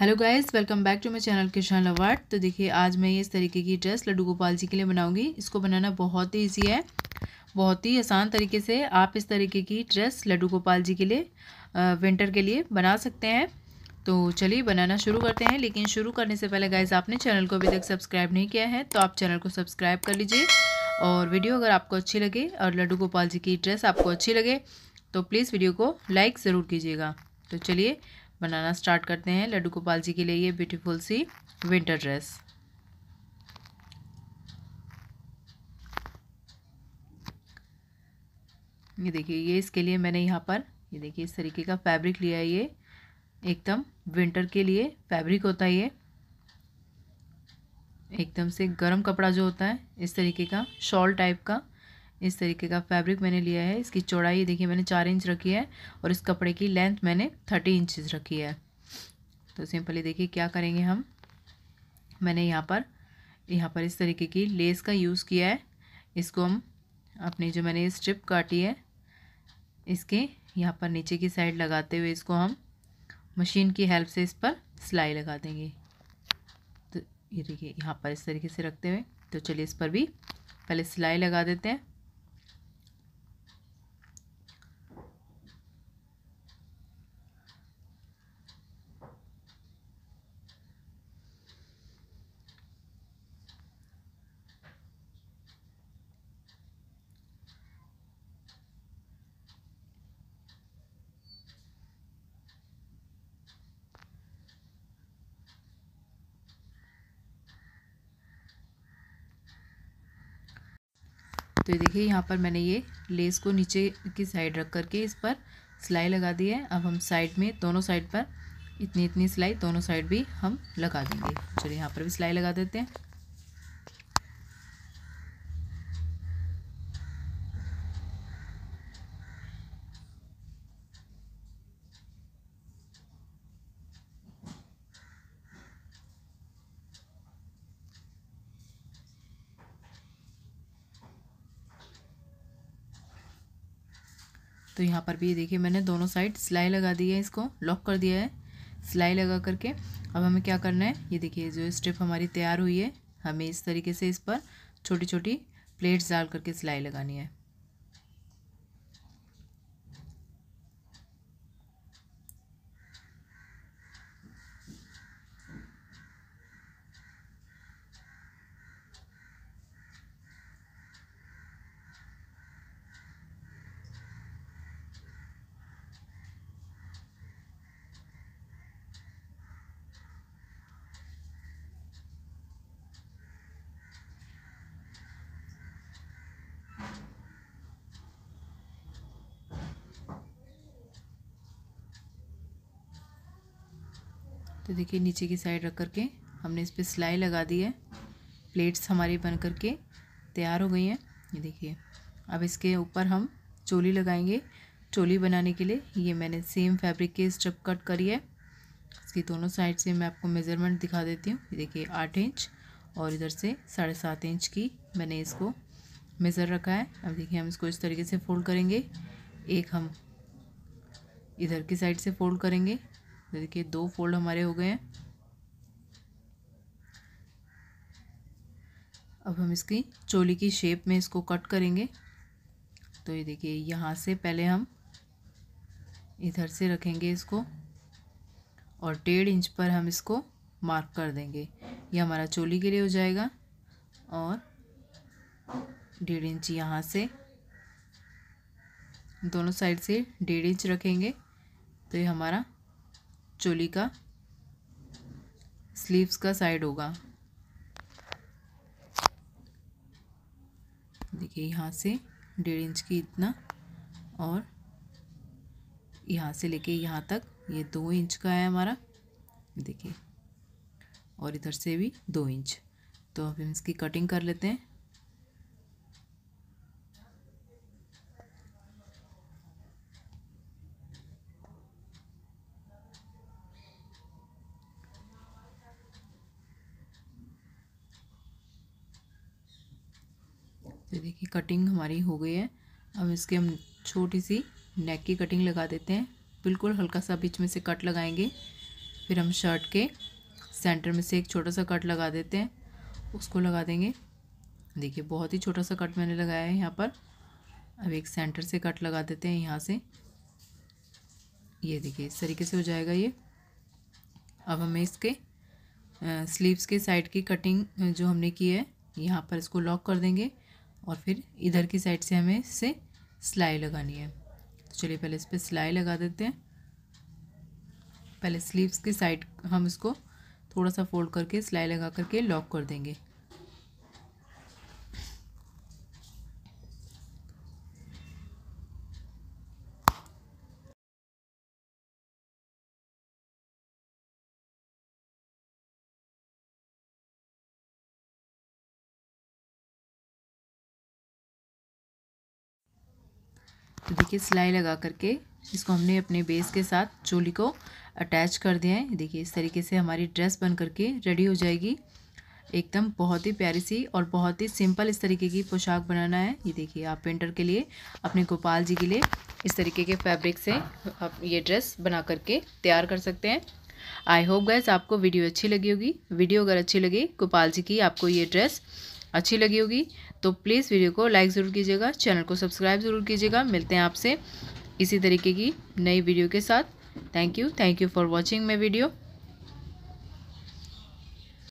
hello guys welcome back to my channel Kishan Lavat तो देखिए आज मैं इस तरीके की ड्रेस लड्डू गोपाल जी के लिए बनाऊंगी इसको बनाना बहुत ही ईजी है बहुत ही आसान तरीके से आप इस तरीके की ड्रेस लड्डू गोपाल जी के लिए विंटर के लिए बना सकते हैं तो चलिए बनाना शुरू करते हैं लेकिन शुरू करने से पहले गाइज़ आपने चैनल को अभी तक सब्सक्राइब नहीं किया है तो आप चैनल को सब्सक्राइब कर लीजिए और वीडियो अगर आपको अच्छी लगे और लड्डू गोपाल जी की ड्रेस आपको अच्छी लगे तो प्लीज़ वीडियो को लाइक ज़रूर कीजिएगा तो चलिए बनाना स्टार्ट करते हैं लड्डू गोपाल जी के लिए ये ब्यूटीफुल सी विंटर ड्रेस ये देखिए ये इसके लिए मैंने यहाँ पर ये देखिए इस तरीके का फैब्रिक लिया है ये एकदम विंटर के लिए फैब्रिक होता है ये एकदम से गर्म कपड़ा जो होता है इस तरीके का शॉल टाइप का इस तरीके का फैब्रिक मैंने लिया है इसकी चौड़ाई देखिए मैंने चार इंच रखी है और इस कपड़े की लेंथ मैंने थर्टी इंचज रखी है तो सिंपली देखिए क्या करेंगे हम मैंने यहाँ पर यहाँ पर इस तरीके की लेस का यूज़ किया है इसको हम अपनी जो मैंने स्ट्रिप काटी है इसके यहाँ पर नीचे की साइड लगाते हुए इसको हम मशीन की हेल्प से इस पर सिलाई लगा देंगे तो ये देखिए यहाँ पर इस तरीके से रखते हुए तो चलिए इस पर भी पहले सिलाई लगा देते हैं तो ये देखिए यहाँ पर मैंने ये लेस को नीचे की साइड रख करके इस पर सिलाई लगा दी है अब हम साइड में दोनों साइड पर इतनी इतनी सिलाई दोनों साइड भी हम लगा देंगे चलिए यहाँ पर भी सिलाई लगा देते हैं तो यहाँ पर भी ये देखिए मैंने दोनों साइड सिलाई लगा दी है इसको लॉक कर दिया है सिलाई लगा करके अब हमें क्या करना है ये देखिए जो स्टेप हमारी तैयार हुई है हमें इस तरीके से इस पर छोटी छोटी प्लेट्स डाल करके सिलाई लगानी है तो देखिए नीचे की साइड रख करके हमने इस पर सिलाई लगा दी है प्लेट्स हमारी बन करके के तैयार हो गई हैं ये देखिए अब इसके ऊपर हम चोली लगाएंगे चोली बनाने के लिए ये मैंने सेम फैब्रिक के स्ट्रप कट करी है इसकी दोनों साइड से मैं आपको मेज़रमेंट दिखा देती हूँ ये देखिए आठ इंच और इधर से साढ़े सात इंच की मैंने इसको मेज़र रखा है अब देखिए हम इसको इस तरीके से फोल्ड करेंगे एक हम इधर की साइड से फोल्ड करेंगे तो देखिए दो फोल्ड हमारे हो गए हैं अब हम इसकी चोली की शेप में इसको कट करेंगे तो ये देखिए यहाँ से पहले हम इधर से रखेंगे इसको और डेढ़ इंच पर हम इसको मार्क कर देंगे ये हमारा चोली के लिए हो जाएगा और डेढ़ इंच यहाँ से दोनों साइड से डेढ़ इंच रखेंगे तो ये हमारा चोली का स्लीव्स का साइड होगा देखिए यहाँ से डेढ़ इंच की इतना और यहाँ से लेके यहाँ तक ये दो इंच का है हमारा देखिए और इधर से भी दो इंच तो अब हम इसकी कटिंग कर लेते हैं देखिए कटिंग हमारी हो गई है अब इसके हम छोटी सी नेक की कटिंग लगा देते हैं बिल्कुल हल्का सा बीच में से कट लगाएंगे फिर हम शर्ट के सेंटर में से एक छोटा सा कट लगा देते हैं उसको लगा देंगे देखिए बहुत ही छोटा सा कट मैंने लगाया है यहाँ पर अब एक सेंटर से कट लगा देते हैं यहाँ से ये देखिए इस तरीके से हो जाएगा ये अब हमें इसके स्लीव्स के साइड की कटिंग जो हमने की है यहाँ पर इसको लॉक कर देंगे और फिर इधर की साइड से हमें इससे सिलाई लगानी है तो चलिए पहले इस पर सिलाई लगा देते हैं पहले स्लीव्स की साइड हम इसको थोड़ा सा फोल्ड करके सिलाई लगा करके लॉक कर देंगे तो देखिए सिलाई लगा करके इसको हमने अपने बेस के साथ चोली को अटैच कर दिया है देखिए इस तरीके से हमारी ड्रेस बन करके रेडी हो जाएगी एकदम बहुत ही प्यारी सी और बहुत ही सिंपल इस तरीके की पोशाक बनाना है ये देखिए आप पेंटर के लिए अपने गोपाल जी के लिए इस तरीके के फैब्रिक से आप ये ड्रेस बना करके तैयार कर सकते हैं आई होप गैस आपको वीडियो अच्छी लगी होगी वीडियो अगर अच्छी लगी गोपाल जी की आपको ये ड्रेस अच्छी लगी होगी तो प्लीज़ वीडियो को लाइक ज़रूर कीजिएगा चैनल को सब्सक्राइब ज़रूर कीजिएगा मिलते हैं आपसे इसी तरीके की नई वीडियो के साथ thank you thank you for watching my video